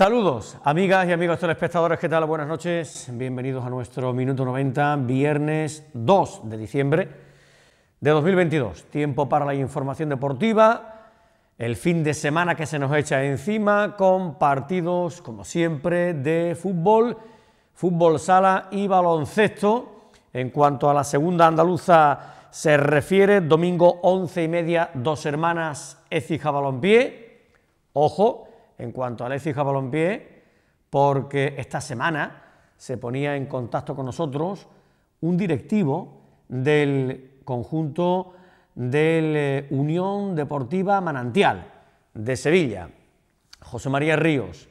Saludos, amigas y amigos telespectadores, ¿qué tal? Buenas noches, bienvenidos a nuestro Minuto 90, viernes 2 de diciembre de 2022. Tiempo para la información deportiva, el fin de semana que se nos echa encima con partidos, como siempre, de fútbol, fútbol sala y baloncesto. En cuanto a la segunda andaluza se refiere, domingo 11 y media, dos hermanas Ecija Balompié, ojo, en cuanto al Alexis porque esta semana se ponía en contacto con nosotros un directivo del conjunto del eh, Unión Deportiva Manantial de Sevilla, José María Ríos,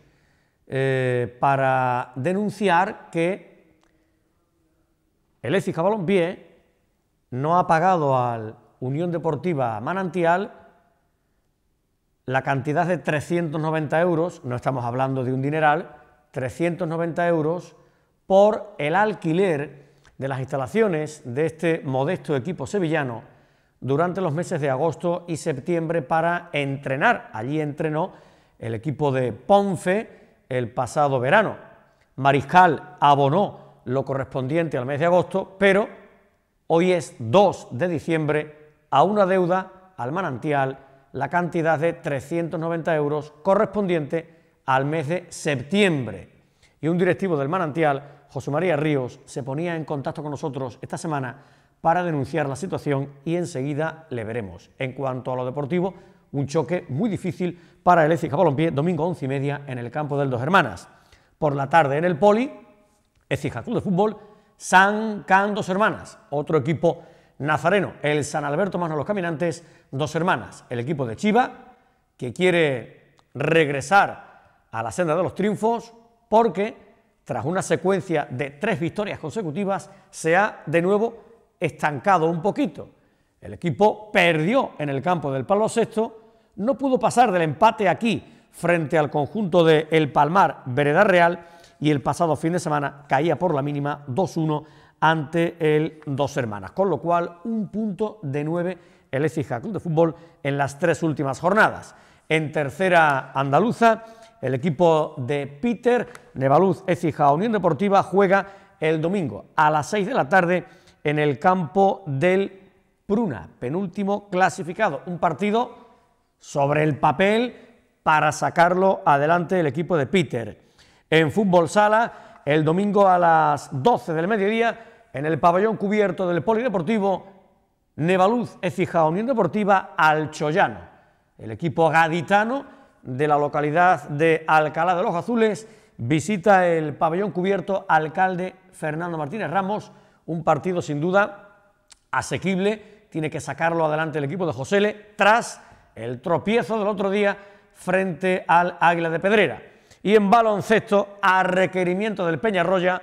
eh, para denunciar que el Ecija Balompié no ha pagado al Unión Deportiva Manantial la cantidad de 390 euros, no estamos hablando de un dineral, 390 euros por el alquiler de las instalaciones de este modesto equipo sevillano durante los meses de agosto y septiembre para entrenar. Allí entrenó el equipo de Ponce el pasado verano. Mariscal abonó lo correspondiente al mes de agosto, pero hoy es 2 de diciembre a una deuda al manantial la cantidad de 390 euros correspondiente al mes de septiembre. Y un directivo del manantial, José María Ríos, se ponía en contacto con nosotros esta semana para denunciar la situación y enseguida le veremos. En cuanto a lo deportivo, un choque muy difícil para el Ecija Balompié, domingo 11 y media en el campo del Dos Hermanas. Por la tarde en el Poli, Ecija Club de Fútbol, San Can Dos Hermanas, otro equipo Nazareno, el San Alberto no los Caminantes, dos hermanas, el equipo de Chiva, que quiere regresar a la senda de los triunfos porque tras una secuencia de tres victorias consecutivas se ha de nuevo estancado un poquito. El equipo perdió en el campo del Palo Sexto, no pudo pasar del empate aquí frente al conjunto de El Palmar Vereda Real y el pasado fin de semana caía por la mínima 2-1 ante el Dos Hermanas, con lo cual un punto de nueve el Ecija Club de Fútbol en las tres últimas jornadas. En tercera andaluza, el equipo de Peter Nevaluz Ecija Unión Deportiva juega el domingo a las 6 de la tarde en el campo del Pruna, penúltimo clasificado. Un partido sobre el papel para sacarlo adelante el equipo de Peter. En fútbol sala, el domingo a las 12 del mediodía, en el pabellón cubierto del Polideportivo Nevaluz Ecija Unión Deportiva Alchoyano, el equipo gaditano de la localidad de Alcalá de los Azules, visita el pabellón cubierto alcalde Fernando Martínez Ramos, un partido sin duda asequible, tiene que sacarlo adelante el equipo de Josele tras el tropiezo del otro día frente al Águila de Pedrera. Y en baloncesto, a requerimiento del Peñarroya,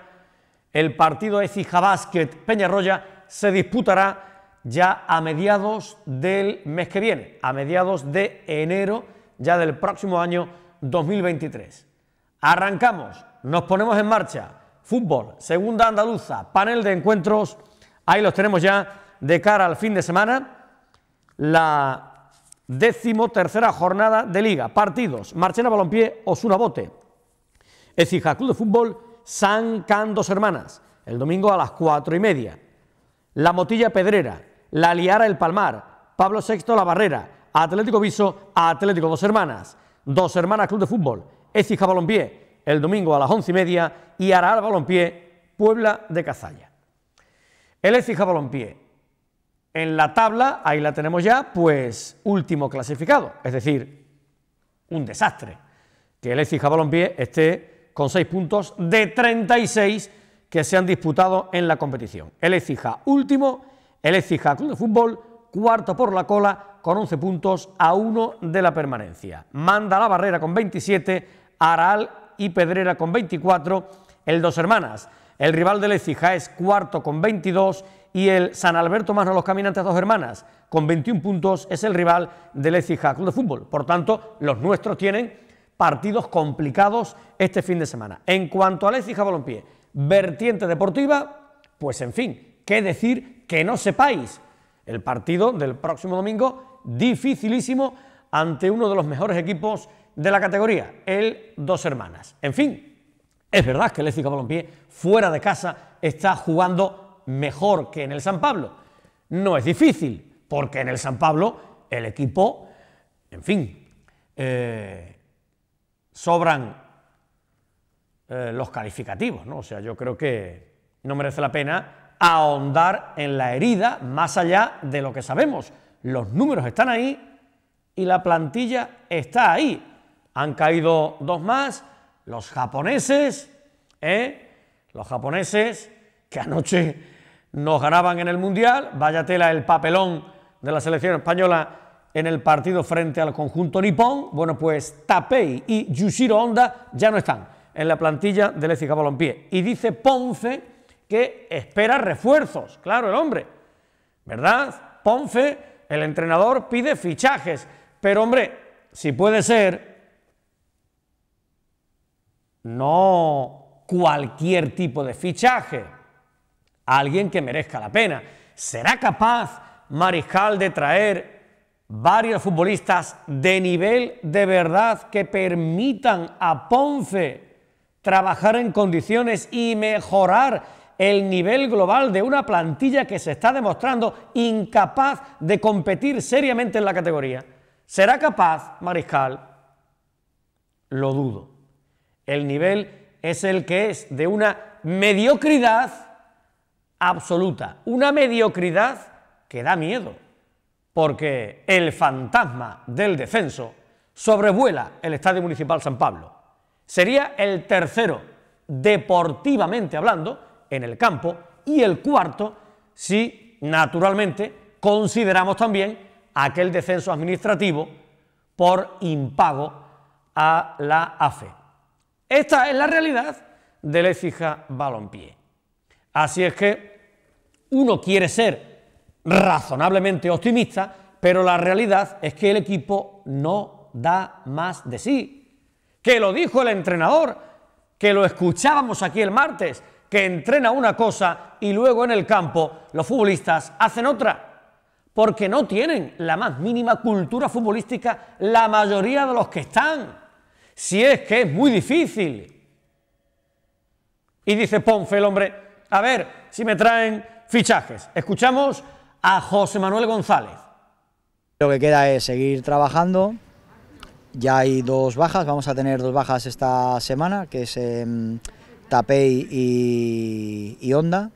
el partido Ecija Basket Peñarroya se disputará ya a mediados del mes que viene, a mediados de enero ya del próximo año 2023. Arrancamos, nos ponemos en marcha. Fútbol, segunda andaluza, panel de encuentros, ahí los tenemos ya de cara al fin de semana. La décimo tercera jornada de liga, partidos, Marchena Balompié, Osuna Bote, Ecija Club de Fútbol, San Can Dos Hermanas, el domingo a las cuatro y media. La Motilla Pedrera, La Liara El Palmar, Pablo VI La Barrera, Atlético Viso, Atlético Dos Hermanas, Dos Hermanas Club de Fútbol, Ecija Balompié, el domingo a las once y media, y Aral Balompié, Puebla de Cazalla. El Ecija Balompié, en la tabla, ahí la tenemos ya, pues último clasificado, es decir, un desastre que el Ecija Balompié esté con 6 puntos de 36 que se han disputado en la competición. El Ecija último, el Ecija Club de Fútbol cuarto por la cola con 11 puntos a uno de la permanencia. Manda la barrera con 27, Aral y Pedrera con 24, el Dos Hermanas. El rival del Ecija es cuarto con 22 y el San Alberto Mano los caminantes dos hermanas con 21 puntos es el rival del Ecija Club de Fútbol. Por tanto, los nuestros tienen partidos complicados este fin de semana. En cuanto a Lecica Balompié, vertiente deportiva, pues en fin, qué decir que no sepáis el partido del próximo domingo, dificilísimo ante uno de los mejores equipos de la categoría, el Dos Hermanas. En fin, es verdad que Lecica Balompié fuera de casa está jugando mejor que en el San Pablo. No es difícil, porque en el San Pablo el equipo, en fin, eh, sobran eh, los calificativos, ¿no? O sea, yo creo que no merece la pena ahondar en la herida más allá de lo que sabemos. Los números están ahí y la plantilla está ahí. Han caído dos más, los japoneses, ¿eh? los japoneses que anoche nos ganaban en el Mundial, vaya tela el papelón de la selección española en el partido frente al conjunto nipón, bueno, pues Tapei y Yushiro Honda ya no están en la plantilla del FC Balompié. Y dice Ponce que espera refuerzos, claro, el hombre, ¿verdad? Ponce, el entrenador, pide fichajes, pero hombre, si puede ser, no cualquier tipo de fichaje, alguien que merezca la pena. ¿Será capaz Mariscal de traer varios futbolistas de nivel de verdad que permitan a Ponce trabajar en condiciones y mejorar el nivel global de una plantilla que se está demostrando incapaz de competir seriamente en la categoría. ¿Será capaz, Mariscal? Lo dudo. El nivel es el que es de una mediocridad absoluta, una mediocridad que da miedo porque el fantasma del descenso sobrevuela el Estadio Municipal San Pablo. Sería el tercero, deportivamente hablando, en el campo y el cuarto si, naturalmente, consideramos también aquel descenso administrativo por impago a la AFE. Esta es la realidad de Écija Balompié. Así es que uno quiere ser razonablemente optimista, pero la realidad es que el equipo no da más de sí. Que lo dijo el entrenador, que lo escuchábamos aquí el martes, que entrena una cosa y luego en el campo los futbolistas hacen otra. Porque no tienen la más mínima cultura futbolística la mayoría de los que están. Si es que es muy difícil. Y dice Ponfe el hombre, a ver si me traen fichajes. Escuchamos a José Manuel González. Lo que queda es seguir trabajando. Ya hay dos bajas, vamos a tener dos bajas esta semana, que es em, y, y Honda,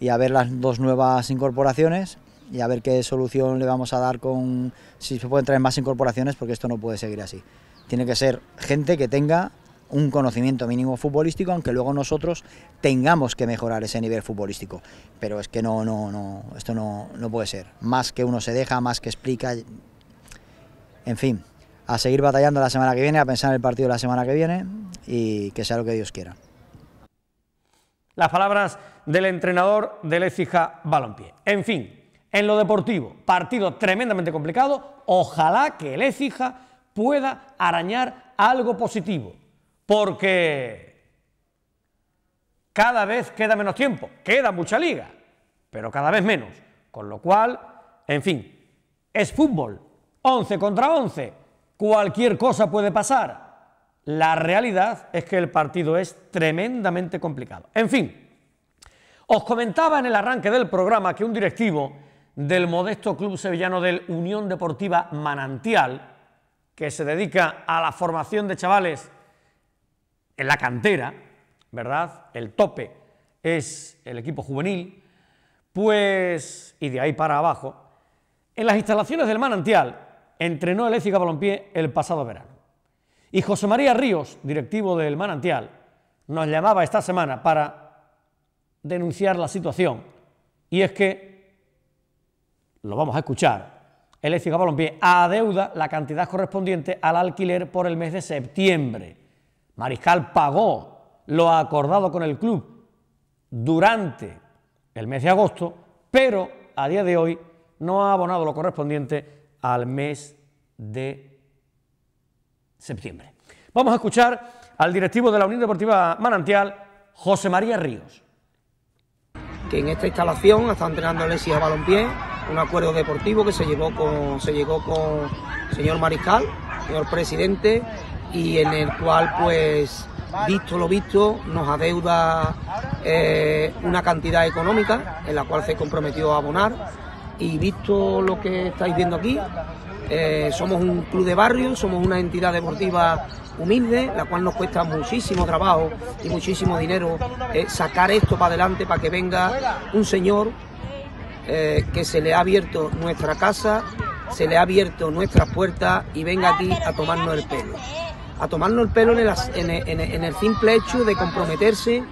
y a ver las dos nuevas incorporaciones y a ver qué solución le vamos a dar con si se pueden traer más incorporaciones porque esto no puede seguir así. Tiene que ser gente que tenga un conocimiento mínimo futbolístico, aunque luego nosotros tengamos que mejorar ese nivel futbolístico. Pero es que no, no, no, esto no, no puede ser. Más que uno se deja, más que explica. En fin, a seguir batallando la semana que viene, a pensar en el partido de la semana que viene y que sea lo que Dios quiera. Las palabras del entrenador del Ecija Balompié. En fin, en lo deportivo, partido tremendamente complicado. Ojalá que el Ecija pueda arañar algo positivo porque cada vez queda menos tiempo, queda mucha liga, pero cada vez menos. Con lo cual, en fin, es fútbol, 11 contra 11, cualquier cosa puede pasar. La realidad es que el partido es tremendamente complicado. En fin, os comentaba en el arranque del programa que un directivo del modesto club sevillano del Unión Deportiva Manantial, que se dedica a la formación de chavales en la cantera, ¿verdad? El tope es el equipo juvenil, pues, y de ahí para abajo, en las instalaciones del manantial entrenó el Écija Balompié el pasado verano. Y José María Ríos, directivo del manantial, nos llamaba esta semana para denunciar la situación. Y es que, lo vamos a escuchar, el Écija Balompié adeuda la cantidad correspondiente al alquiler por el mes de septiembre. Mariscal pagó lo acordado con el club durante el mes de agosto, pero a día de hoy no ha abonado lo correspondiente al mes de septiembre. Vamos a escuchar al directivo de la Unión Deportiva Manantial, José María Ríos. Que en esta instalación está entrenando Alexis a balompié, un acuerdo deportivo que se llegó con, se llegó con señor Mariscal, señor presidente, y en el cual pues visto lo visto nos adeuda eh, una cantidad económica en la cual se comprometió a abonar y visto lo que estáis viendo aquí eh, somos un club de barrio, somos una entidad deportiva humilde, la cual nos cuesta muchísimo trabajo y muchísimo dinero eh, sacar esto para adelante para que venga un señor que se le ha abierto nuestra casa, se le ha abierto nuestras puertas y venga aquí a tomarnos el pelo a tomarnos el pelo en el, simple hecho de comprometerse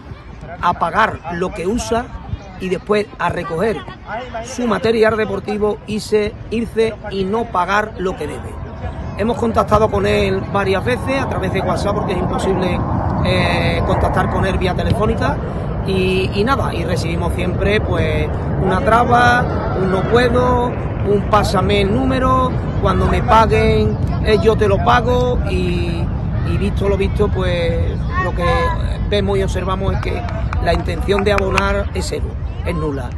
a pagar lo que usa y después a recoger su material deportivo y se, irse y no pagar lo que debe. Hemos contactado con él varias veces a través de WhatsApp porque es imposible eh, contactar con él vía telefónica y, nada, y recibimos siempre pues una traba, un no puedo, un pásame el número, cuando me paguen eh, yo te lo pago y y visto lo visto, pues lo que vemos y observamos es que la intención de abonar es cero, es nula.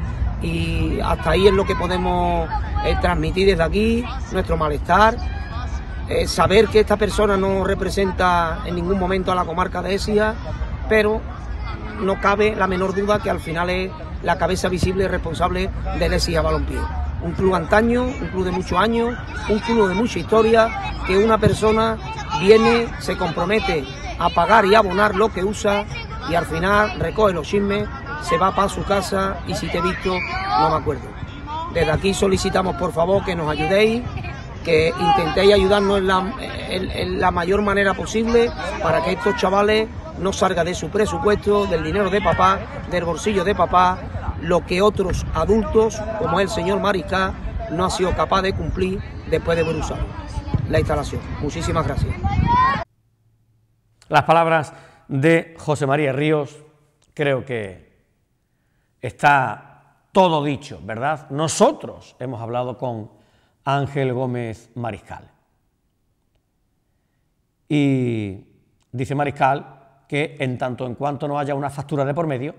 Y hasta ahí es lo que podemos eh, transmitir desde aquí, nuestro malestar, eh, saber que esta persona no representa en ningún momento a la comarca de Esia... pero no cabe la menor duda que al final es la cabeza visible y responsable ...de Esia Balompié. Un club antaño, un club de muchos años, un club de mucha historia, que una persona viene, se compromete a pagar y abonar lo que usa y al final recoge los chismes, se va para su casa y si te he visto, no me acuerdo. Desde aquí solicitamos por favor que nos ayudéis, que intentéis ayudarnos en la, mayor manera posible para que estos chavales no salga de su presupuesto, del dinero de papá, del bolsillo de papá, lo que otros adultos, como el señor Maricá no ha sido capaz de cumplir después de Bruselas la instalación. Muchísimas gracias. Las palabras de José María Ríos, creo que está todo dicho, ¿verdad? Nosotros hemos hablado con Ángel Gómez Mariscal. Y dice Mariscal que en tanto en cuanto no haya una factura de por medio,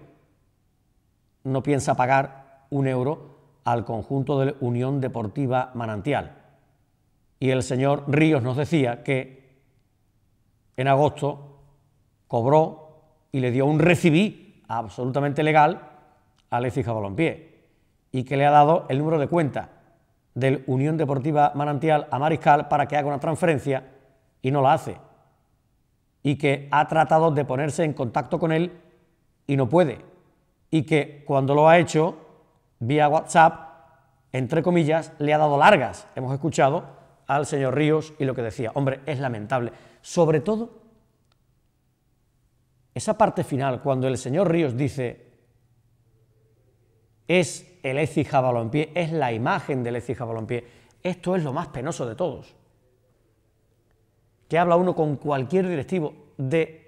no piensa pagar un euro al conjunto de Unión Deportiva Manantial y el señor Ríos nos decía que en agosto cobró y le dio un recibí absolutamente legal a Alexis Balompié y que le ha dado el número de cuenta del Unión Deportiva Manantial a Mariscal para que haga una transferencia y no la hace y que ha tratado de ponerse en contacto con él y no puede y que cuando lo ha hecho vía WhatsApp entre comillas le ha dado largas hemos escuchado al señor Ríos y lo que decía. Hombre, es lamentable. Sobre todo, esa parte final, cuando el señor Ríos dice, es el Écija Jabalompié, es la imagen del Eci Jabalompié. Esto es lo más penoso de todos. Que habla uno con cualquier directivo de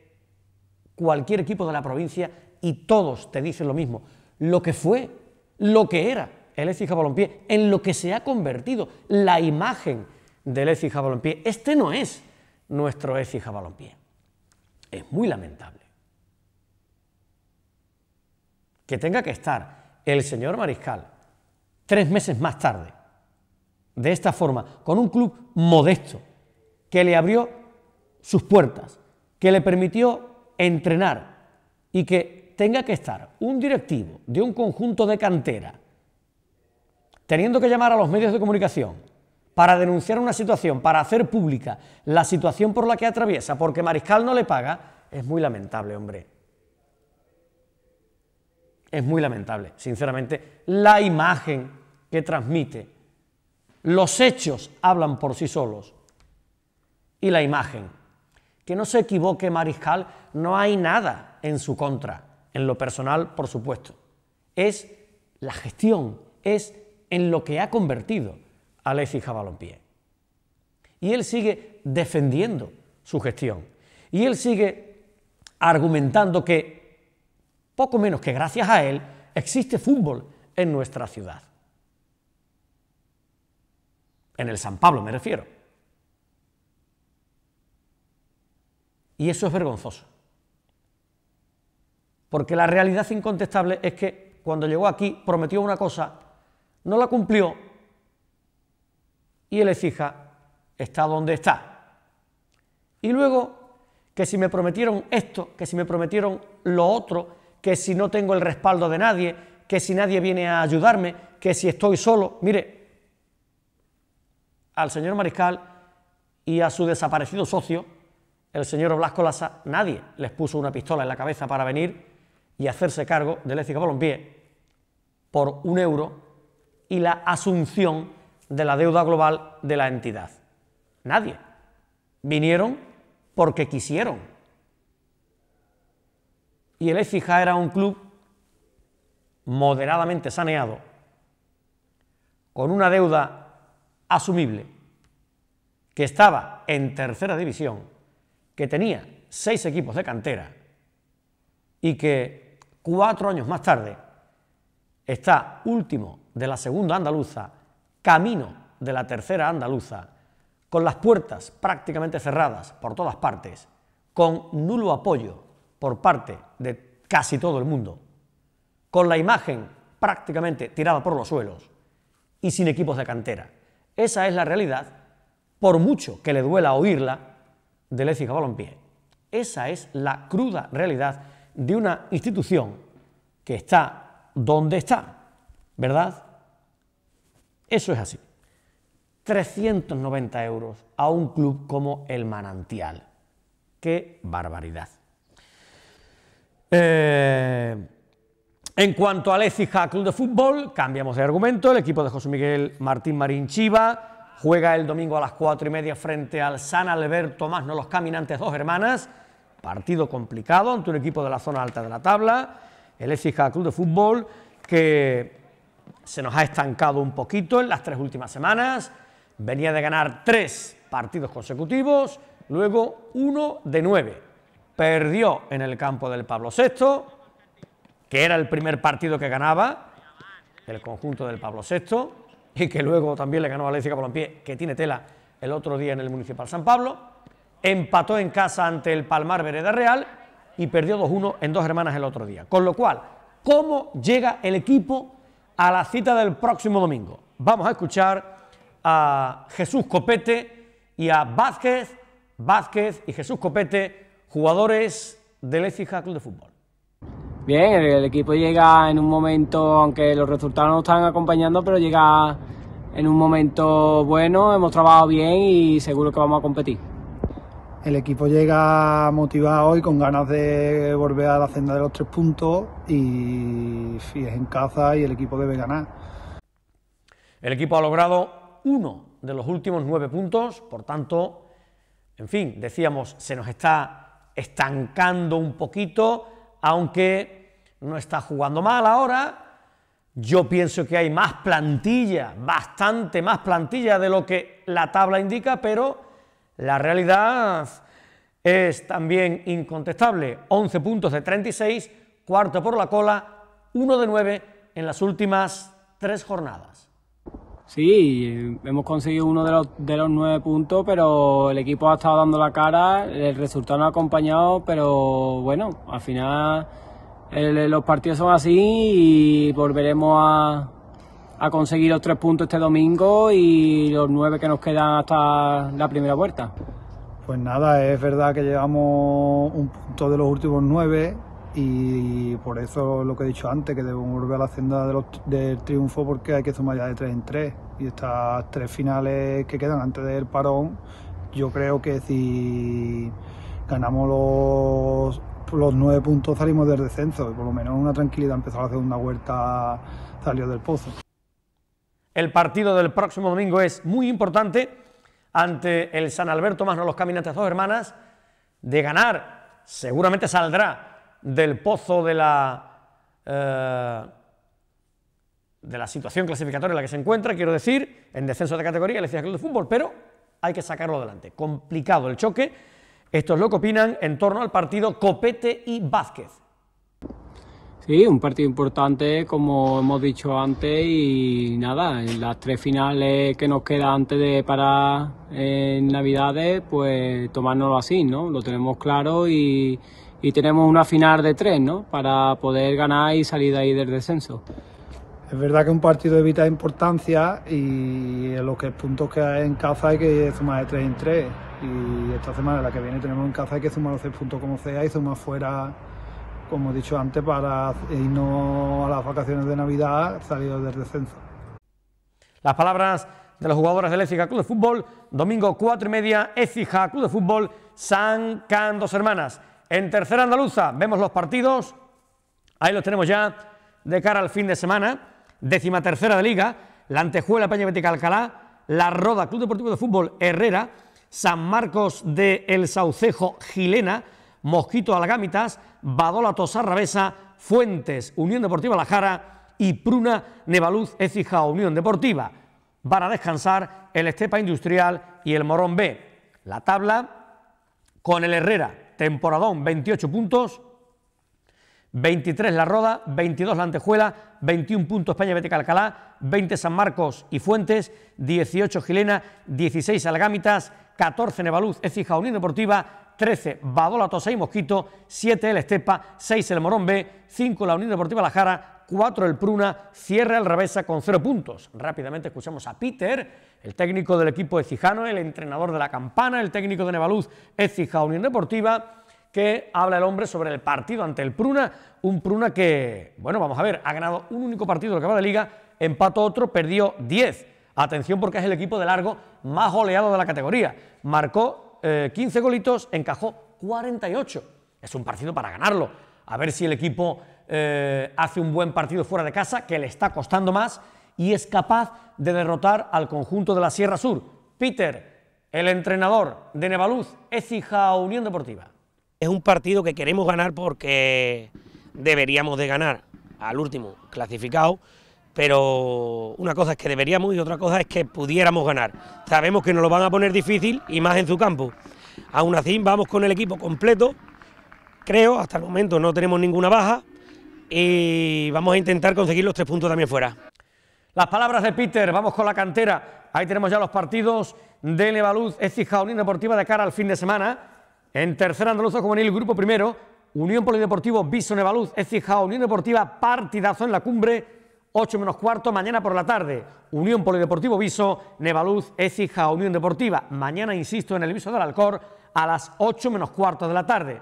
cualquier equipo de la provincia y todos te dicen lo mismo. Lo que fue, lo que era el Écija Jabalompié, en lo que se ha convertido, la imagen del en Jabalompié. Este no es nuestro en Jabalompié. Es muy lamentable. Que tenga que estar el señor Mariscal tres meses más tarde, de esta forma, con un club modesto, que le abrió sus puertas, que le permitió entrenar y que tenga que estar un directivo de un conjunto de cantera, teniendo que llamar a los medios de comunicación, para denunciar una situación, para hacer pública la situación por la que atraviesa, porque Mariscal no le paga, es muy lamentable, hombre. Es muy lamentable, sinceramente, la imagen que transmite. Los hechos hablan por sí solos. Y la imagen. Que no se equivoque Mariscal, no hay nada en su contra, en lo personal, por supuesto. Es la gestión, es en lo que ha convertido Alexis Jabalompié. Y él sigue defendiendo su gestión. Y él sigue argumentando que, poco menos que gracias a él, existe fútbol en nuestra ciudad. En el San Pablo me refiero. Y eso es vergonzoso. Porque la realidad incontestable es que cuando llegó aquí prometió una cosa, no la cumplió y el hija, está donde está. Y luego, que si me prometieron esto, que si me prometieron lo otro, que si no tengo el respaldo de nadie, que si nadie viene a ayudarme, que si estoy solo, mire, al señor Mariscal y a su desaparecido socio, el señor Blasco Laza, nadie les puso una pistola en la cabeza para venir y hacerse cargo del un Balompié por un euro y la asunción de la deuda global de la entidad. Nadie. Vinieron porque quisieron. Y el Écija era un club moderadamente saneado, con una deuda asumible, que estaba en tercera división, que tenía seis equipos de cantera y que cuatro años más tarde está último de la segunda andaluza camino de la tercera andaluza, con las puertas prácticamente cerradas por todas partes, con nulo apoyo por parte de casi todo el mundo, con la imagen prácticamente tirada por los suelos y sin equipos de cantera. Esa es la realidad, por mucho que le duela oírla, de Écija Balompié. Esa es la cruda realidad de una institución que está donde está, ¿verdad? Eso es así. 390 euros a un club como el Manantial. ¡Qué barbaridad! Eh, en cuanto al Ecija Club de Fútbol, cambiamos de argumento. El equipo de José Miguel Martín Marín Chiva juega el domingo a las 4 y media frente al San Alberto Más, no los caminantes dos hermanas. Partido complicado ante un equipo de la zona alta de la tabla. El Ecija Club de Fútbol que se nos ha estancado un poquito en las tres últimas semanas. Venía de ganar tres partidos consecutivos, luego uno de nueve. Perdió en el campo del Pablo VI, que era el primer partido que ganaba, el conjunto del Pablo VI, y que luego también le ganó a Atlético pie que tiene tela el otro día en el Municipal San Pablo. Empató en casa ante el Palmar Vereda Real y perdió 2-1 en dos hermanas el otro día. Con lo cual, ¿cómo llega el equipo a la cita del próximo domingo. Vamos a escuchar a Jesús Copete y a Vázquez, Vázquez y Jesús Copete, jugadores del Ecija Club de Fútbol. Bien, el, equipo llega en un momento, aunque los resultados no están acompañando, pero llega en un momento bueno, hemos trabajado bien y seguro que vamos a competir. El equipo llega motivado y con ganas de volver a la senda de los tres puntos y, es en caza y el equipo debe ganar. El equipo ha logrado uno de los últimos nueve puntos, por tanto, en fin, decíamos, se nos está estancando un poquito, aunque no está jugando mal ahora. Yo pienso que hay más plantilla, bastante más plantilla de lo que la tabla indica, pero la realidad es también incontestable. 11 puntos de 36, cuarto por la cola, uno de 9 en las últimas tres jornadas. Sí, hemos conseguido uno de los, de nueve puntos, pero el equipo ha estado dando la cara, el resultado no ha acompañado, pero bueno, al final los partidos son así y volveremos a, a conseguir los tres puntos este domingo y los nueve que nos quedan hasta la primera vuelta. Pues nada, es verdad que llevamos un punto de los últimos nueve y por eso lo que he dicho antes, que debemos volver a la senda del triunfo porque hay que sumar ya de tres en tres. Y estas tres finales que quedan antes del parón, yo creo que si ganamos los los nueve puntos salimos del descenso y por lo menos una tranquilidad empezó la segunda vuelta salió del pozo. El partido del próximo domingo es muy importante ante el San Alberto más no los caminantes dos hermanas. De ganar, seguramente saldrá del pozo de la, eh, de la situación clasificatoria en la que se encuentra, quiero decir, en descenso de categoría, el Club de Fútbol, pero hay que sacarlo adelante. Complicado el choque. Esto es lo que opinan en torno al partido Copete y Vázquez. Sí, un partido importante como hemos dicho antes y nada, en las tres finales que nos queda antes de parar en Navidades, pues tomárnoslo así, ¿no? Lo tenemos claro y, tenemos una final de tres, ¿no? Para poder ganar y salir de ahí del descenso. Es verdad que un partido de vital importancia y los que puntos que hay en caza hay que sumar de tres en tres. Y esta semana, la que viene, tenemos en caza hay que sumar los seis puntos como sea y sumar fuera como he dicho antes, para irnos a las vacaciones de Navidad salido del descenso. Las palabras de los jugadores del Écija Club de Fútbol, domingo 4 y media, Écija Club de Fútbol, San Can, dos hermanas. En tercera andaluza vemos los partidos, ahí los tenemos ya de cara al fin de semana, décima tercera de liga, la Antejuela Peña Betica Alcalá, la Roda Club Deportivo de Fútbol Herrera, San Marcos de El Saucejo Gilena, Mosquito Algamitas, Badola Tosa Fuentes, Unión Deportiva La Jara y Pruna Nevaluz Ecija, Unión Deportiva. Van a descansar el Estepa Industrial y el Morón B. La tabla con el Herrera, temporadón, 28 puntos. 23 La Roda, 22 La Antejuela, 21 puntos España Vete Calcalá, 20 San Marcos y Fuentes, 18 Gilena, 16 Algámitas, 14 Nevaluz Ecija Unión Deportiva, 13 Badolato, y Mosquito, 7 el Estepa, 6 el Morón B, 5 la Unión Deportiva La Jara, 4 el Pruna, cierra el revés con 0 puntos. Rápidamente escuchamos a Peter, el técnico del equipo de Cijano, el entrenador de la Campana, el técnico de Nevaluz, Ecija Unión Deportiva, que habla el hombre sobre el partido ante el Pruna, un Pruna que, bueno, vamos a ver, ha ganado un único partido que va de liga, empató otro, perdió 10. Atención porque es el equipo de largo más oleado de la categoría. Marcó 15 eh, golitos, encajó 48. Es un partido para ganarlo. A ver si el equipo eh, hace un buen partido fuera de casa, que le está costando más, y es capaz de derrotar al conjunto de la Sierra Sur. Peter, el entrenador de Nevaluz, hija Unión Deportiva. Es un partido que queremos ganar porque deberíamos de ganar al último clasificado pero una cosa es que deberíamos y otra cosa es que pudiéramos ganar. Sabemos que nos lo van a poner difícil y más en su campo. Aún así vamos con el equipo completo, creo, hasta el momento no tenemos ninguna baja y vamos a intentar conseguir los tres puntos también fuera. Las palabras de Peter, vamos con la cantera. Ahí tenemos ya los partidos de Es fijado, Unión Deportiva de cara al fin de semana. En tercer andaluzo juvenil, grupo primero, Unión Polideportivo, Viso Nevaluz, fijado Unión Deportiva, partidazo en la cumbre 8 menos cuarto, mañana por la tarde, Unión Polideportivo Viso, Nevaluz, Ecija, Unión Deportiva. Mañana, insisto, en el Viso del Alcor a las 8 menos cuarto de la tarde.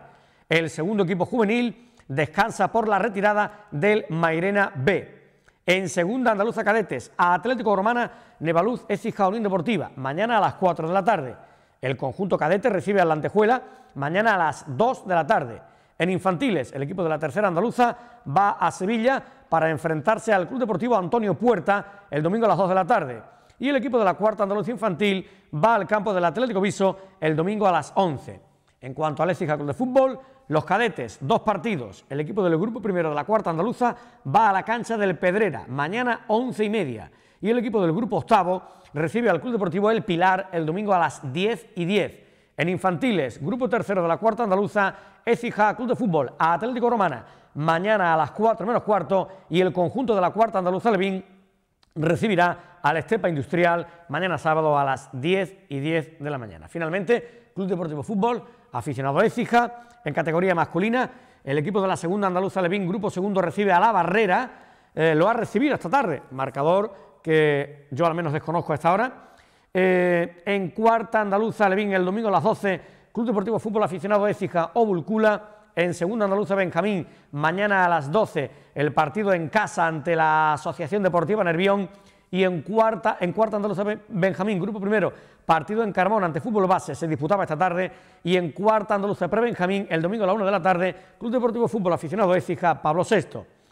El segundo equipo juvenil descansa por la retirada del Mairena B. En segunda, Andaluza Cadetes, a Atlético Romana, Nevaluz, Ecija, Unión Deportiva. Mañana a las 4 de la tarde. El conjunto cadete recibe a la Antejuela mañana a las 2 de la tarde. En infantiles, el equipo de la tercera andaluza va a Sevilla para enfrentarse al Club Deportivo Antonio Puerta el domingo a las 2 de la tarde. Y el equipo de la cuarta andaluza infantil va al campo del Atlético Viso el domingo a las 11. En cuanto al Écija Club de Fútbol, los cadetes, dos partidos. El equipo del grupo primero de la cuarta andaluza va a la cancha del Pedrera, mañana 11 y media. Y el equipo del grupo octavo recibe al Club Deportivo El Pilar el domingo a las 10 y 10. En infantiles, grupo tercero de la cuarta andaluza, Ecija Club de Fútbol, Atlético Romana, mañana a las 4 menos cuarto y el conjunto de la cuarta andaluza Levín recibirá al Estepa Industrial mañana sábado a las 10 y 10 de la mañana. Finalmente, Club Deportivo Fútbol, aficionado a Ecija, en categoría masculina, el equipo de la segunda andaluza Levín, grupo segundo, recibe a la barrera, eh, lo ha recibido esta tarde, marcador que yo al menos desconozco a esta hora, eh, en cuarta, Andaluza, Levín, el domingo a las 12, Club Deportivo Fútbol Aficionado Écija, Obulcula. En segunda, Andaluza, Benjamín, mañana a las 12, el partido en casa ante la Asociación Deportiva Nervión. Y en cuarta, en cuarta Andaluza, Benjamín, grupo primero, partido en Carmona ante Fútbol Base, se disputaba esta tarde. Y en cuarta, Andaluza, Pre-Benjamín, el domingo a la 1 de la tarde, Club Deportivo Fútbol Aficionado Écija, Pablo VI.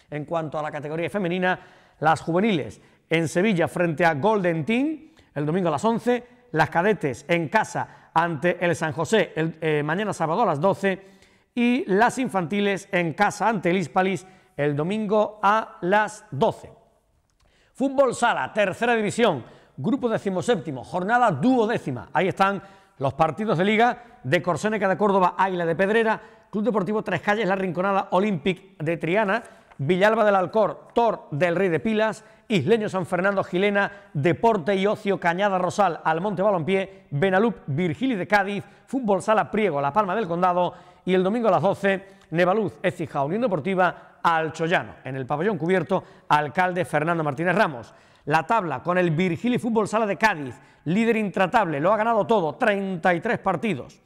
En cuanto a la categoría femenina, las juveniles en Sevilla frente a Golden Team el domingo a las 11, las cadetes en casa ante el San José el, eh, mañana sábado a las 12 y las infantiles en casa ante el Hispalis el domingo a las 12. Fútbol Sala, tercera división, grupo decimoséptimo, jornada duodécima. Ahí están los partidos de liga de Corseneca de Córdoba, Águila de Pedrera, Club Deportivo Tres Calles, La Rinconada, Olympic de Triana, Villalba del Alcor, Tor del Rey de Pilas, Isleño San Fernando Gilena, Deporte y Ocio Cañada Rosal, Almonte Balompié, Benalup Virgili de Cádiz, Fútbol Sala Priego, La Palma del Condado y el domingo a las 12 Nevaluz, Ecija, Unión Deportiva, Alchoyano. En el pabellón cubierto, alcalde Fernando Martínez Ramos. La tabla con el Virgili Fútbol Sala de Cádiz, líder intratable, lo ha ganado todo, 33 partidos.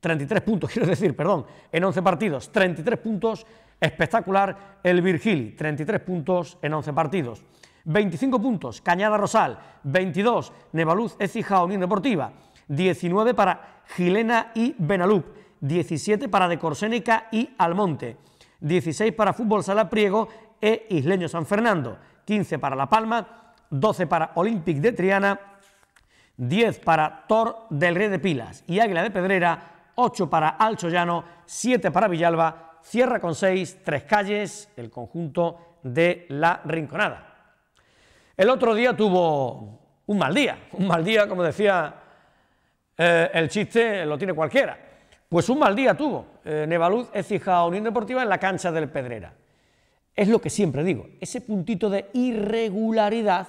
33 puntos, quiero decir, perdón, en 11 partidos, 33 puntos Espectacular el Virgil... 33 puntos en 11 partidos. 25 puntos, Cañada Rosal, 22, Nevaluz Ecija Unión Deportiva, 19 para Gilena y Benalup, 17 para Decorsénica y Almonte, 16 para Fútbol Sala Priego e Isleño San Fernando, 15 para La Palma, 12 para Olympic de Triana, 10 para Tor del Rey de Pilas y Águila de Pedrera, 8 para Alchoyano, 7 para Villalba, cierra con seis tres calles el conjunto de la Rinconada. El otro día tuvo un mal día, un mal día, como decía eh, el chiste, lo tiene cualquiera. Pues un mal día tuvo eh, Nevaluz Ecija Unión Deportiva en la cancha del Pedrera. Es lo que siempre digo, ese puntito de irregularidad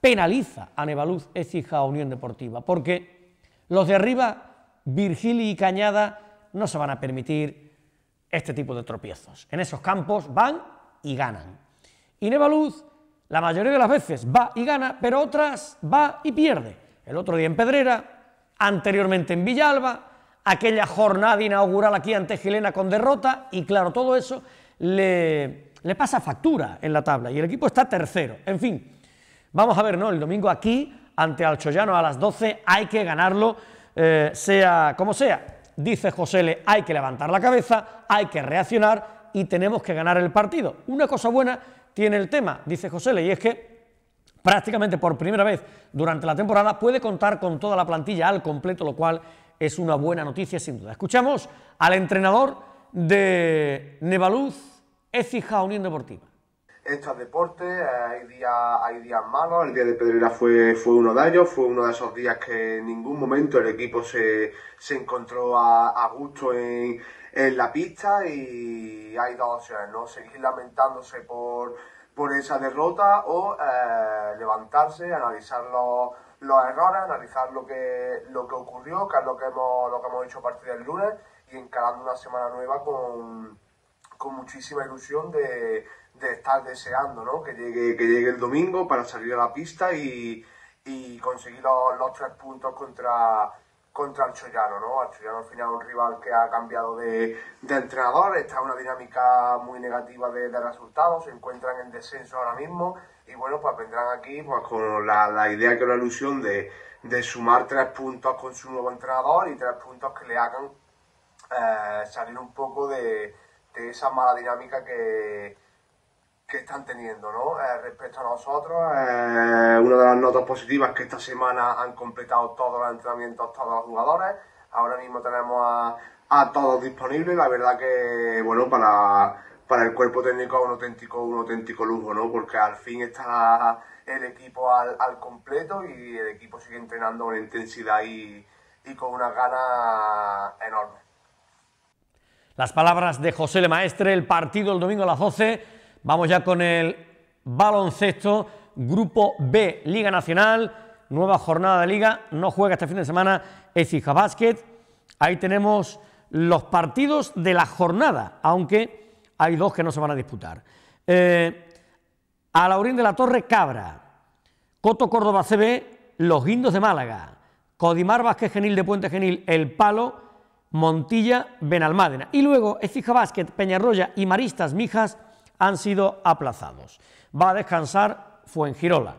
penaliza a Nevaluz Ecija Unión Deportiva, porque los de arriba, Virgili y Cañada, no se van a permitir este tipo de tropiezos. En esos campos van y ganan. Y Nevaluz, la mayoría de las veces va y gana, pero otras va y pierde. El otro día en Pedrera, anteriormente en Villalba, aquella jornada inaugural aquí ante Gilena con derrota, y claro, todo eso le, pasa factura en la tabla, y el equipo está tercero. En fin, vamos a ver, ¿no? El domingo aquí, ante Alchoyano a las 12, hay que ganarlo, eh, sea como sea dice José le hay que levantar la cabeza, hay que reaccionar y tenemos que ganar el partido. Una cosa buena tiene el tema, dice José le y es que prácticamente por primera vez durante la temporada puede contar con toda la plantilla al completo, lo cual es una buena noticia sin duda. Escuchamos al entrenador de Nevaluz, Ecija Unión Deportiva estos deportes, hay días, hay días malos, el día de Pedrera fue, fue uno de ellos, fue uno de esos días que en ningún momento el equipo se, se encontró a, gusto en, en, la pista y hay dos opciones, ¿no? Seguir lamentándose por, por esa derrota o eh, levantarse, analizar los, errores, analizar lo que, lo que ocurrió, que es lo que hemos, lo que hemos hecho a partir del lunes y encarando una semana nueva con, con muchísima ilusión de de estar deseando, Que llegue, que llegue el domingo para salir a la pista y, y conseguir los, tres puntos contra, contra el Chollano, ¿no? al final un rival que ha cambiado de, de entrenador, está en una dinámica muy negativa de, resultados, se encuentran en descenso ahora mismo y bueno, pues vendrán aquí pues con la, idea que la ilusión de, sumar tres puntos con su nuevo entrenador y tres puntos que le hagan eh, salir un poco de esa mala dinámica que, que están teniendo, eh, respecto a nosotros, eh, una de las notas positivas es que esta semana han completado todos los entrenamientos, todos los jugadores. Ahora mismo tenemos a, todos disponibles. La verdad que, bueno, para, para el cuerpo técnico es un auténtico, un auténtico lujo, ¿no? Porque al fin está el equipo al, completo y el equipo sigue entrenando con intensidad y, con una ganas enorme. Las palabras de José Le Maestre, el partido el domingo a las 12 Vamos ya con el baloncesto, Grupo B, Liga Nacional, nueva jornada de liga, no juega este fin de semana Ecija Basket. Ahí tenemos los partidos de la jornada, aunque hay dos que no se van a disputar. Eh, Alaurín de la Torre Cabra, Coto Córdoba CB, Los Guindos de Málaga, Codimar Vázquez Genil de Puente Genil, El Palo, Montilla, Benalmádena. Y luego Ecija Basket, Peñarroya y Maristas Mijas han sido aplazados. Va a descansar Fuengirola.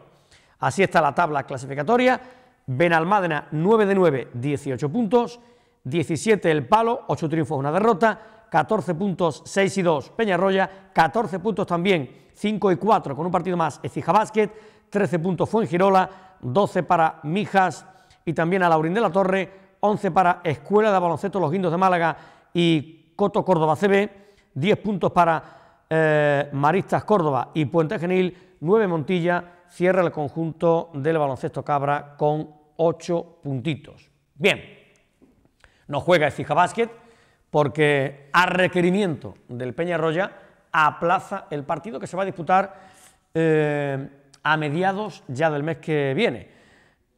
Así está la tabla clasificatoria. Benalmádena 9 de 9, 18 puntos. 17 el palo, 8 triunfos, una derrota. 14 puntos, 6 y 2 Peñarroya. 14 puntos también, 5 y 4 con un partido más Ecija básquet. 13 puntos Fuengirola. 12 para Mijas y también a Laurín de la Torre. 11 para Escuela de Baloncesto Los Guindos de Málaga y Coto Córdoba CB. 10 puntos para eh, Maristas Córdoba y Puente Genil, 9 Montilla, cierra el conjunto del baloncesto Cabra con 8 puntitos. Bien, no juega el Fija Basket porque a requerimiento del Peñarroya aplaza el partido que se va a disputar eh, a mediados ya del mes que viene.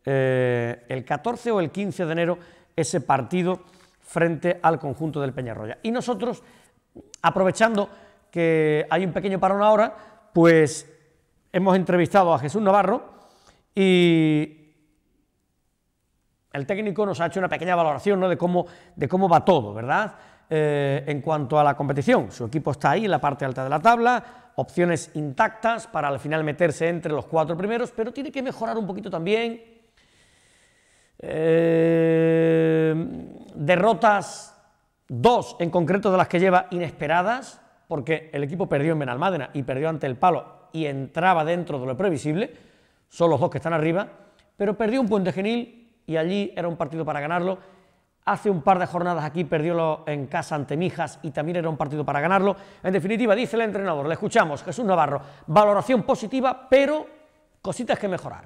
Eh, el 14 o el 15 de enero ese partido frente al conjunto del Roya... Y nosotros, aprovechando que hay un pequeño parón ahora, pues hemos entrevistado a Jesús Navarro y el técnico nos ha hecho una pequeña valoración ¿no? de, cómo, de cómo va todo, ¿verdad? Eh, en cuanto a la competición, su equipo está ahí en la parte alta de la tabla, opciones intactas para al final meterse entre los cuatro primeros, pero tiene que mejorar un poquito también. Eh, derrotas, dos en concreto de las que lleva inesperadas, porque el equipo perdió en Benalmádena y perdió ante el palo y entraba dentro de lo previsible, son los dos que están arriba, pero perdió un Puente Genil y allí era un partido para ganarlo. Hace un par de jornadas aquí perdió en casa ante Mijas y también era un partido para ganarlo. En definitiva, dice el entrenador, le escuchamos, Jesús Navarro, valoración positiva, pero cositas que mejorar.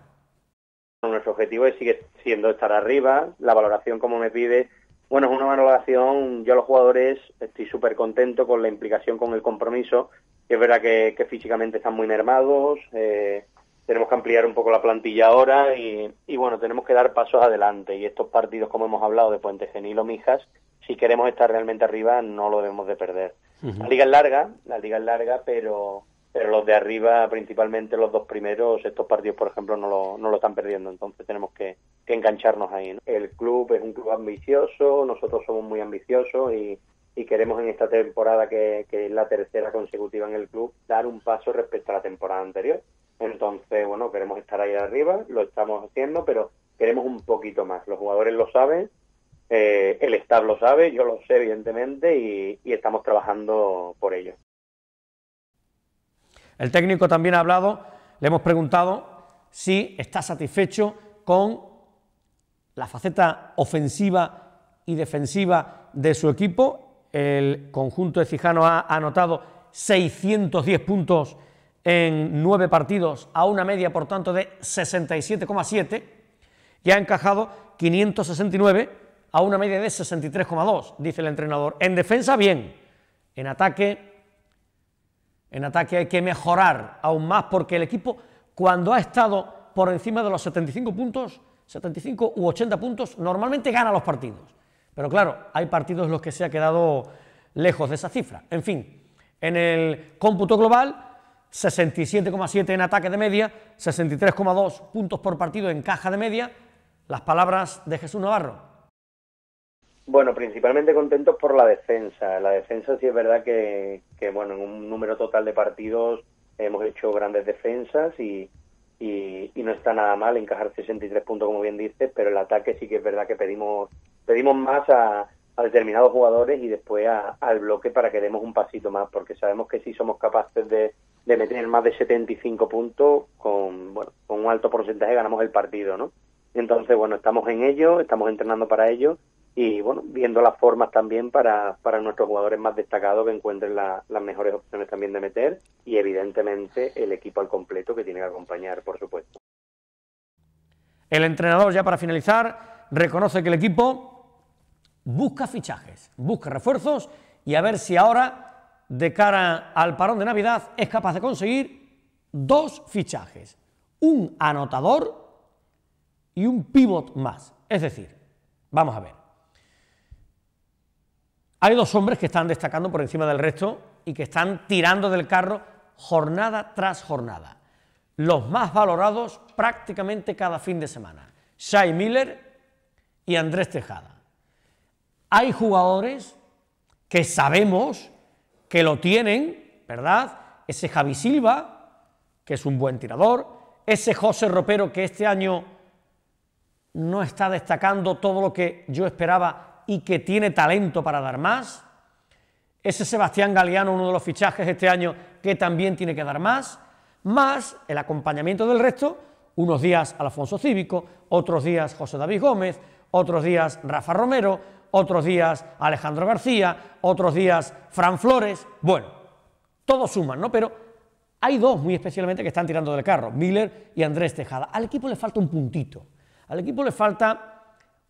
Nuestro objetivo sigue siendo estar arriba, la valoración como me pide bueno, es una valoración, yo los jugadores estoy súper contento con la implicación, con el compromiso. Es verdad que, físicamente están muy mermados, eh, tenemos que ampliar un poco la plantilla ahora y, bueno, tenemos que dar pasos adelante. Y estos partidos, como hemos hablado, de Puente Genil o Mijas, si queremos estar realmente arriba, no lo debemos de perder. La liga es larga, la liga es larga, pero pero los de arriba, principalmente los dos primeros, estos partidos, por ejemplo, no lo, no lo están perdiendo, entonces tenemos que, engancharnos ahí. El club es un club ambicioso, nosotros somos muy ambiciosos y, y queremos en esta temporada, que, es la tercera consecutiva en el club, dar un paso respecto a la temporada anterior. Entonces, bueno, queremos estar ahí arriba, lo estamos haciendo, pero queremos un poquito más. Los jugadores lo saben, eh, el staff lo sabe, yo lo sé, evidentemente, y, y estamos trabajando por ello. El técnico también ha hablado, le hemos preguntado si está satisfecho con la faceta ofensiva y defensiva de su equipo. El conjunto de Cijano ha anotado 610 puntos en nueve partidos a una media, por tanto, de 67,7 y ha encajado 569 a una media de 63,2, dice el entrenador. En defensa, bien. En ataque, en ataque hay que mejorar aún más porque el equipo cuando ha estado por encima de los 75 puntos, 75 u 80 puntos, normalmente gana los partidos. Pero claro, hay partidos en los que se ha quedado lejos de esa cifra. En fin, en el cómputo global, 67,7 en ataque de media, 63,2 puntos por partido en caja de media. Las palabras de Jesús Navarro. Bueno, principalmente contentos por la defensa. La defensa sí es verdad que, bueno, en un número total de partidos hemos hecho grandes defensas y, no está nada mal encajar 63 puntos, como bien dices, pero el ataque sí que es verdad que pedimos, pedimos más a, determinados jugadores y después al bloque para que demos un pasito más, porque sabemos que sí somos capaces de, de meter más de 75 puntos, con, bueno, con un alto porcentaje ganamos el partido, ¿no? Entonces, bueno, estamos en ello, estamos entrenando para ello y bueno, viendo las formas también para, nuestros jugadores más destacados que encuentren las mejores opciones también de meter y evidentemente el equipo al completo que tiene que acompañar, por supuesto. El entrenador, ya para finalizar, reconoce que el equipo busca fichajes, busca refuerzos y a ver si ahora, de cara al parón de Navidad, es capaz de conseguir dos fichajes, un anotador y un pivot más. Es decir, vamos a ver. Hay dos hombres que están destacando por encima del resto y que están tirando del carro jornada tras jornada. Los más valorados prácticamente cada fin de semana. Shai Miller y Andrés Tejada. Hay jugadores que sabemos que lo tienen, ¿verdad? Ese Javi Silva, que es un buen tirador, ese José Ropero que este año no está destacando todo lo que yo esperaba y que tiene talento para dar más. Ese Sebastián Galeano, uno de los fichajes este año, que también tiene que dar más. Más el acompañamiento del resto, unos días Alfonso Cívico, otros días José David Gómez, otros días Rafa Romero, otros días Alejandro García, otros días Fran Flores. Bueno, todos suman, ¿no? Pero hay dos muy especialmente que están tirando del carro, Miller y Andrés Tejada. Al equipo le falta un puntito, al equipo le falta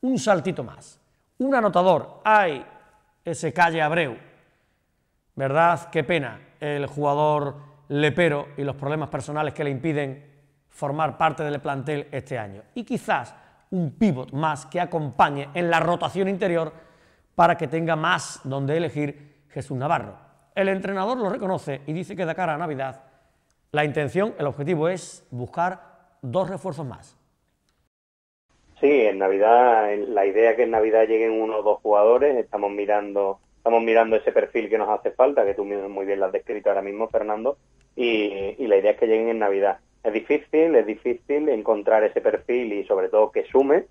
un saltito más un anotador. hay Ese calle Abreu. ¿Verdad? Qué pena el jugador lepero y los problemas personales que le impiden formar parte del plantel este año. Y quizás un pivot más que acompañe en la rotación interior para que tenga más donde elegir Jesús Navarro. El entrenador lo reconoce y dice que de cara a Navidad la intención, el objetivo es buscar dos refuerzos más. Sí, en Navidad, la idea es que en Navidad lleguen uno o dos jugadores, estamos mirando, estamos mirando ese perfil que nos hace falta, que tú muy bien lo has descrito ahora mismo, Fernando, y, la idea es que lleguen en Navidad. Es difícil, es difícil encontrar ese perfil y sobre todo que sume,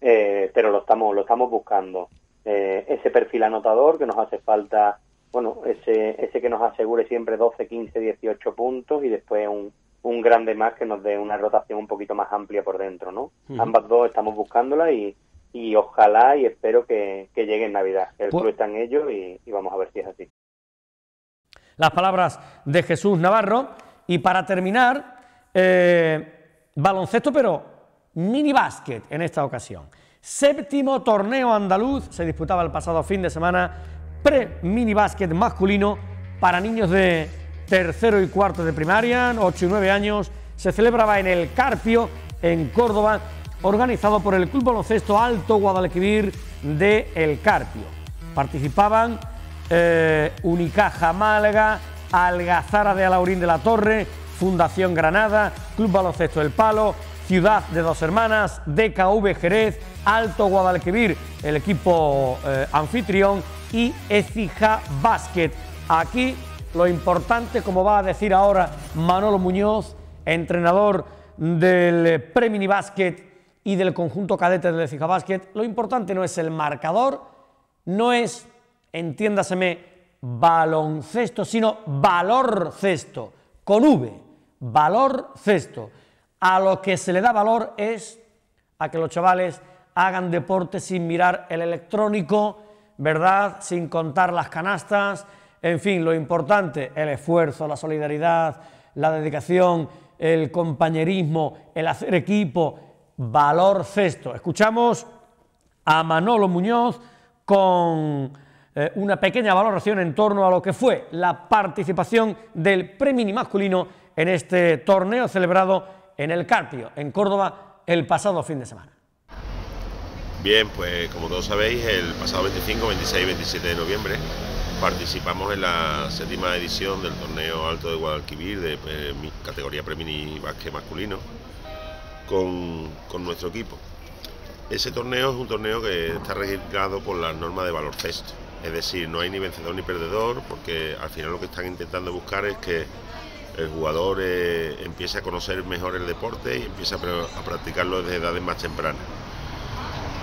eh, pero lo estamos, lo estamos buscando. Eh, ese perfil anotador que nos hace falta, bueno, ese, ese que nos asegure siempre 12, 15, 18 puntos y después un, un grande más que nos dé una rotación un poquito más amplia por dentro, ¿no? Ambas dos estamos buscándola y, y ojalá y espero que, que llegue en Navidad. El pues club está en ello y, y vamos a ver si es así. Las palabras de Jesús Navarro. Y para terminar, eh, baloncesto, pero mini básquet en esta ocasión. Séptimo torneo andaluz se disputaba el pasado fin de semana pre-mini básquet masculino para niños de tercero y cuarto de primaria, 8 y 9 años, se celebraba en el Carpio, en Córdoba, organizado por el Club Baloncesto Alto Guadalquivir de El Carpio. Participaban eh, Unicaja Málaga, Algazara de Alaurín de la Torre, Fundación Granada, Club Baloncesto El Palo, Ciudad de Dos Hermanas, DKV Jerez, Alto Guadalquivir, el equipo eh, anfitrión y Ecija Basket. Aquí lo importante, como va a decir ahora Manolo Muñoz, entrenador del Premini Basket y del conjunto cadete del Fija Basket, lo importante no es el marcador, no es, entiéndaseme, baloncesto, sino valor cesto, con V, valor cesto. A lo que se le da valor es a que los chavales hagan deporte sin mirar el electrónico, ¿verdad? Sin contar las canastas, en fin, lo importante, el esfuerzo, la solidaridad, la dedicación, el compañerismo, el hacer equipo, valor Cesto. Escuchamos a Manolo Muñoz con eh, una pequeña valoración en torno a lo que fue la participación del Premini masculino en este torneo celebrado en el Carpio, en Córdoba, el pasado fin de semana. Bien, pues como todos sabéis, el pasado 25, 26 y 27 de noviembre Participamos en la séptima edición del torneo Alto de Guadalquivir de eh, categoría Premini Básquet masculino con, con, nuestro equipo. Ese torneo es un torneo que está registrado por las normas de valor cesto, es decir, no hay ni vencedor ni perdedor, porque al final lo que están intentando buscar es que el jugador eh, empiece a conocer mejor el deporte y empiece a practicarlo desde edades más tempranas.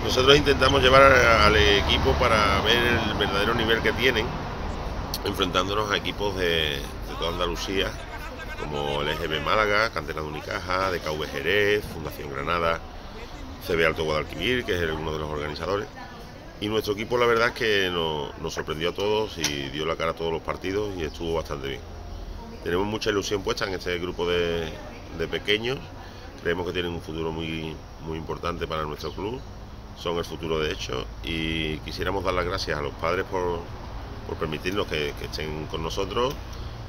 Nosotros intentamos llevar al equipo para ver el verdadero nivel que tienen, enfrentándonos a equipos de, toda Andalucía, como el EGB Málaga, Cantera de Unicaja, DKV Jerez, Fundación Granada, CB Alto Guadalquivir, que es uno de los organizadores. Y nuestro equipo la verdad es que nos, sorprendió a todos y dio la cara a todos los partidos y estuvo bastante bien. Tenemos mucha ilusión puesta en este grupo de, pequeños, creemos que tienen un futuro muy, muy importante para nuestro club son el futuro de hecho y quisiéramos dar las gracias a los padres por, por permitirnos que, estén con nosotros,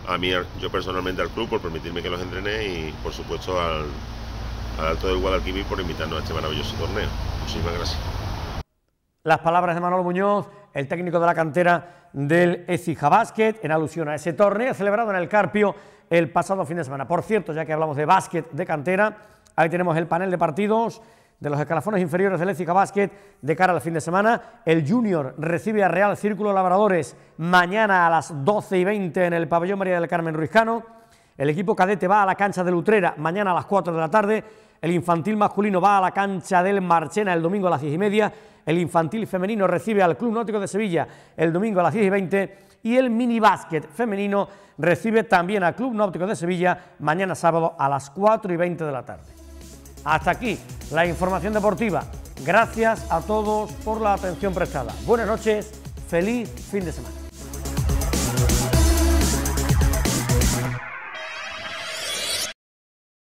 a mí, yo personalmente al club por permitirme que los entrené y por supuesto al, al Alto del Guadalquivir por invitarnos a este maravilloso torneo. Muchísimas gracias. Las palabras de Manuel Muñoz, el técnico de la cantera del Ecija Basket, en alusión a ese torneo celebrado en el Carpio el pasado fin de semana. Por cierto, ya que hablamos de básquet de cantera, ahí tenemos el panel de partidos de los escalafones inferiores del Écija Basket de cara al fin de semana. El Junior recibe a Real Círculo Labradores mañana a las 12 y 20 en el pabellón María del Carmen Ruizcano. El equipo cadete va a la cancha de Lutrera mañana a las 4 de la tarde. El infantil masculino va a la cancha del Marchena el domingo a las 10 y media. El infantil femenino recibe al Club Náutico de Sevilla el domingo a las 10 y 20. Y el mini básquet femenino recibe también al Club Náutico de Sevilla mañana sábado a las 4 y 20 de la tarde. Hasta aquí la información deportiva. Gracias a todos por la atención prestada. Buenas noches, feliz fin de semana.